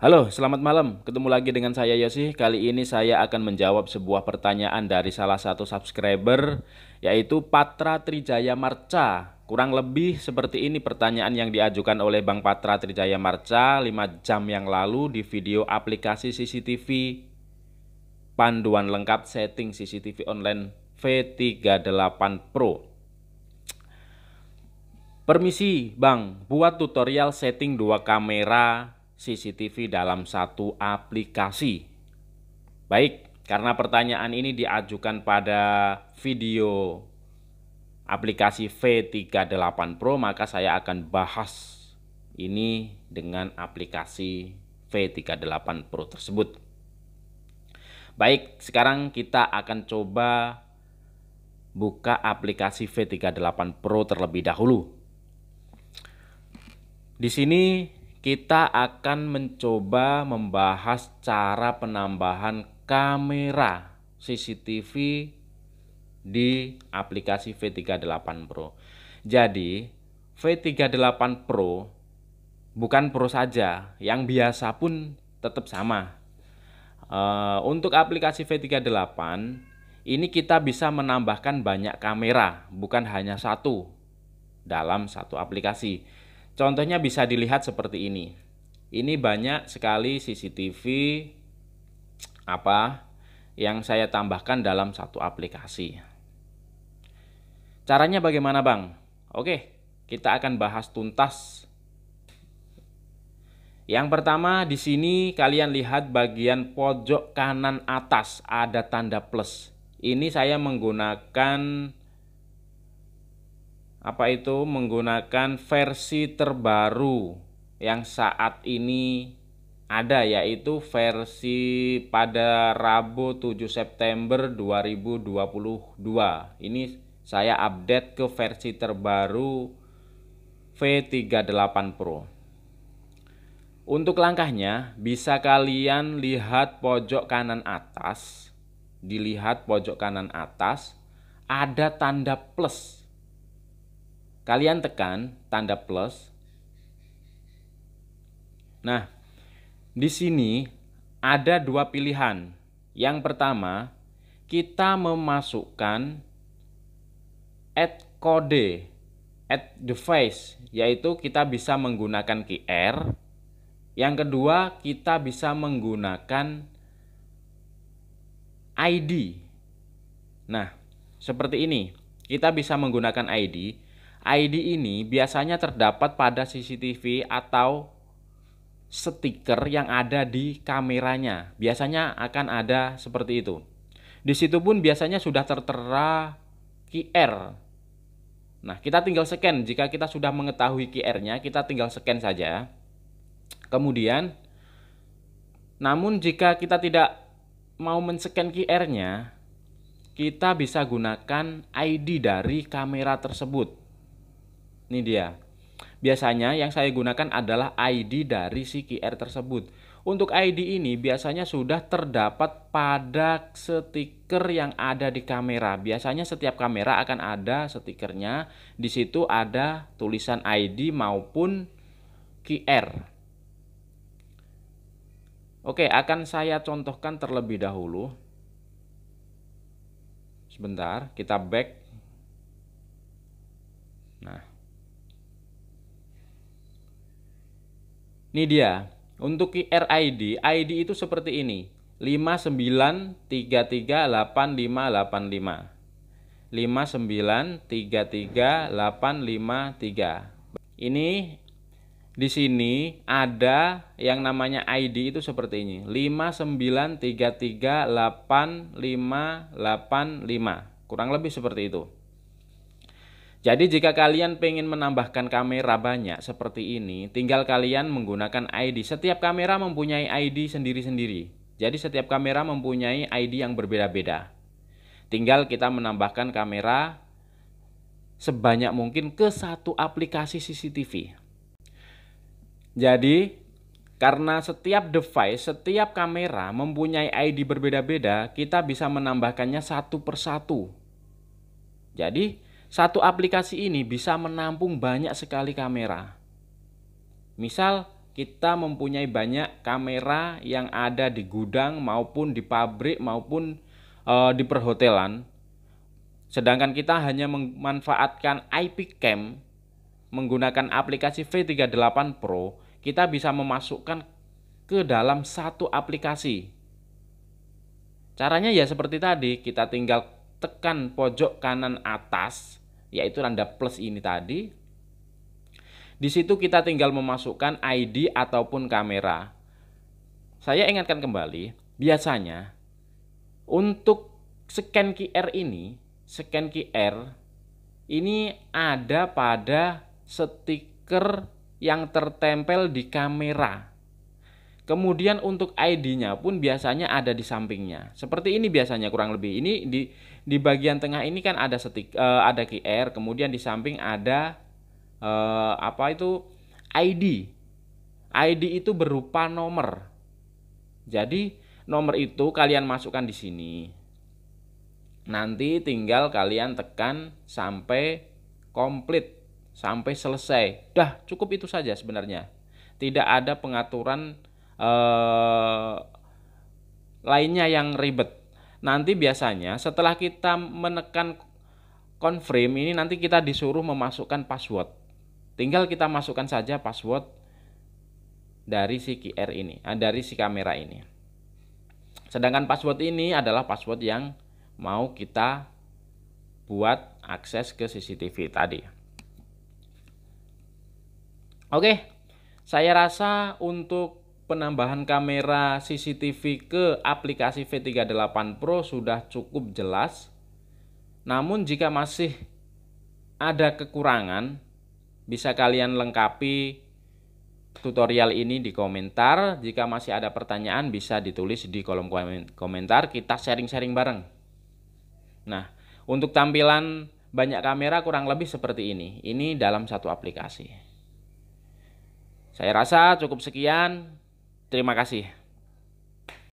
Halo, selamat malam. Ketemu lagi dengan saya Yosi. Kali ini saya akan menjawab sebuah pertanyaan dari salah satu subscriber yaitu Patra Trijaya Marca. Kurang lebih seperti ini pertanyaan yang diajukan oleh Bang Patra Trijaya Marca 5 jam yang lalu di video aplikasi CCTV panduan lengkap setting CCTV online V38 Pro. Permisi, Bang, buat tutorial setting dua kamera CCTV dalam satu aplikasi. Baik, karena pertanyaan ini diajukan pada video aplikasi V38 Pro, maka saya akan bahas ini dengan aplikasi V38 Pro tersebut. Baik, sekarang kita akan coba buka aplikasi V38 Pro terlebih dahulu. Di sini kita akan mencoba membahas cara penambahan kamera CCTV di aplikasi V38 Pro. Jadi, V38 Pro bukan Pro saja, yang biasa pun tetap sama. Uh, untuk aplikasi V38 ini kita bisa menambahkan banyak kamera, bukan hanya satu dalam satu aplikasi. Contohnya bisa dilihat seperti ini. Ini banyak sekali CCTV apa yang saya tambahkan dalam satu aplikasi. Caranya bagaimana, Bang? Oke, kita akan bahas tuntas. Yang pertama di sini kalian lihat bagian pojok kanan atas ada tanda plus. Ini saya menggunakan apa itu menggunakan versi terbaru yang saat ini ada yaitu versi pada Rabu 7 September 2022. Ini saya update ke versi terbaru V38 Pro. Untuk langkahnya bisa kalian lihat pojok kanan atas. Dilihat pojok kanan atas ada tanda plus Kalian tekan tanda plus. Nah, di sini ada dua pilihan. Yang pertama, kita memasukkan add kode add device, yaitu kita bisa menggunakan QR. Yang kedua, kita bisa menggunakan ID. Nah, seperti ini. Kita bisa menggunakan ID ID ini biasanya terdapat pada CCTV atau stiker yang ada di kameranya. Biasanya akan ada seperti itu. Di situ pun biasanya sudah tertera QR. Nah, kita tinggal scan. Jika kita sudah mengetahui QR-nya, kita tinggal scan saja. Kemudian, namun jika kita tidak mau men-scan QR-nya, kita bisa gunakan ID dari kamera tersebut. Ini dia. Biasanya yang saya gunakan adalah ID dari si QR tersebut. Untuk ID ini biasanya sudah terdapat pada stiker yang ada di kamera. Biasanya setiap kamera akan ada stikernya. Di situ ada tulisan ID maupun QR. Oke, akan saya contohkan terlebih dahulu. Sebentar, kita back. Nah, Ini dia. Untuk RID, ID itu seperti ini. 59338585. 59338553. Ini di sini ada yang namanya ID itu seperti ini. 59338585. Kurang lebih seperti itu. Jadi jika kalian pengen menambahkan kamera banyak seperti ini, tinggal kalian menggunakan ID. Setiap kamera mempunyai ID sendiri-sendiri. Jadi setiap kamera mempunyai ID yang berbeda-beda. Tinggal kita menambahkan kamera sebanyak mungkin ke satu aplikasi CCTV. Jadi karena setiap device, setiap kamera mempunyai ID berbeda-beda, kita bisa menambahkannya satu persatu. Jadi, satu aplikasi ini bisa menampung banyak sekali kamera. Misal kita mempunyai banyak kamera yang ada di gudang maupun di pabrik maupun e, di perhotelan. Sedangkan kita hanya memanfaatkan IP cam menggunakan aplikasi V38 Pro, kita bisa memasukkan ke dalam satu aplikasi. Caranya ya seperti tadi, kita tinggal tekan pojok kanan atas yaitu tanda plus ini tadi. Di situ kita tinggal memasukkan ID ataupun kamera. Saya ingatkan kembali, biasanya untuk scan QR ini, scan QR ini ada pada stiker yang tertempel di kamera Kemudian untuk ID-nya pun biasanya ada di sampingnya. Seperti ini biasanya kurang lebih. Ini di di bagian tengah ini kan ada setik uh, ada QR, kemudian di samping ada uh, apa itu ID. ID itu berupa nomor. Jadi nomor itu kalian masukkan di sini. Nanti tinggal kalian tekan sampai komplit, sampai selesai. Dah, cukup itu saja sebenarnya. Tidak ada pengaturan Eh, lainnya yang ribet. Nanti biasanya setelah kita menekan confirm ini nanti kita disuruh memasukkan password. Tinggal kita masukkan saja password dari si QR ini, eh, dari si kamera ini. Sedangkan password ini adalah password yang mau kita buat akses ke CCTV tadi. Oke, saya rasa untuk penambahan kamera CCTV ke aplikasi V38 Pro sudah cukup jelas. Namun jika masih ada kekurangan, bisa kalian lengkapi tutorial ini di komentar. Jika masih ada pertanyaan bisa ditulis di kolom komentar, kita sharing-sharing bareng. Nah, untuk tampilan banyak kamera kurang lebih seperti ini. Ini dalam satu aplikasi. Saya rasa cukup sekian. Terima kasih.